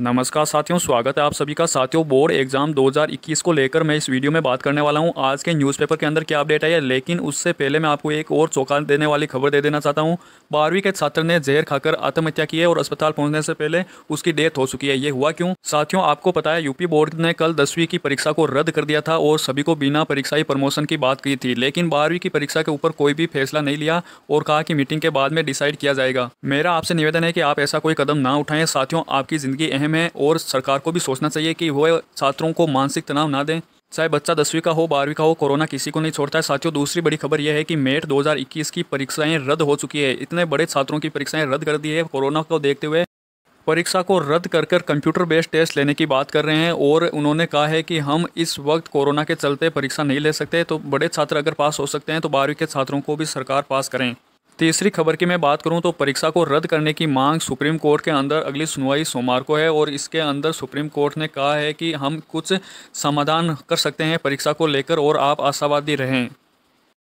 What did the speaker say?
नमस्कार साथियों स्वागत है आप सभी का साथियों बोर्ड एग्जाम 2021 को लेकर मैं इस वीडियो में बात करने वाला हूं आज के न्यूज़पेपर के अंदर क्या अपडेट आई है लेकिन उससे पहले मैं आपको एक और चौंका देने वाली खबर दे देना चाहता हूं बारहवीं के छात्र ने जहर खाकर आत्महत्या की है और अस्पताल पहुंचने से पहले उसकी डेथ हो चुकी है ये हुआ क्यों साथियों आपको पता है यूपी बोर्ड ने कल दसवीं की परीक्षा को रद्द कर दिया था और सभी को बिना परीक्षा ही प्रमोशन की बात की थी लेकिन बारहवीं की परीक्षा के ऊपर कोई भी फैसला नहीं लिया और कहा कि मीटिंग के बाद में डिसाइड किया जाएगा मेरा आपसे निवेदन है कि आप ऐसा कोई कदम ना उठाएं साथियों आपकी जिंदगी अहम अहम है और सरकार को भी सोचना चाहिए कि वह छात्रों को मानसिक तनाव ना दें चाहे बच्चा दसवीं का हो बारहवीं का हो कोरोना किसी को नहीं छोड़ता है साथियों दूसरी बड़ी खबर यह है कि मेट 2021 की परीक्षाएं रद्द हो चुकी है इतने बड़े छात्रों की परीक्षाएं रद्द कर दी है कोरोना को देखते हुए परीक्षा को रद्द कर कर कंप्यूटर बेस्ड टेस्ट लेने की बात कर रहे हैं और उन्होंने कहा है कि हम इस वक्त कोरोना के चलते परीक्षा नहीं ले सकते तो बड़े छात्र अगर पास हो सकते हैं तो बारहवीं के छात्रों को भी सरकार पास करें तीसरी खबर की मैं बात करूं तो परीक्षा को रद्द करने की मांग सुप्रीम कोर्ट के अंदर अगली सुनवाई सोमवार को है और इसके अंदर सुप्रीम कोर्ट ने कहा है कि हम कुछ समाधान कर सकते हैं परीक्षा को लेकर और आप आशावादी रहें